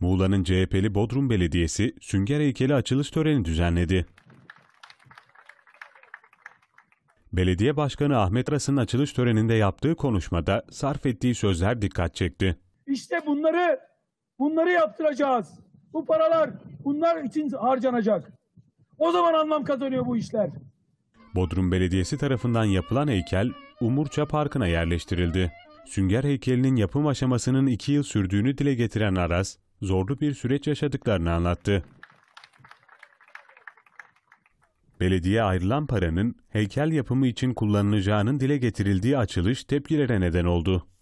Muğla'nın CHP'li Bodrum Belediyesi sünger heykeli açılış töreni düzenledi. Belediye Başkanı Ahmet Ras'ın açılış töreninde yaptığı konuşmada sarf ettiği sözler dikkat çekti. İşte bunları bunları yaptıracağız. Bu paralar bunlar için harcanacak. O zaman anlam kazanıyor bu işler. Bodrum Belediyesi tarafından yapılan heykel Umurça Parkı'na yerleştirildi. Sünger heykelinin yapım aşamasının iki yıl sürdüğünü dile getiren Aras, zorlu bir süreç yaşadıklarını anlattı. Belediye ayrılan paranın heykel yapımı için kullanılacağının dile getirildiği açılış tepkilere neden oldu.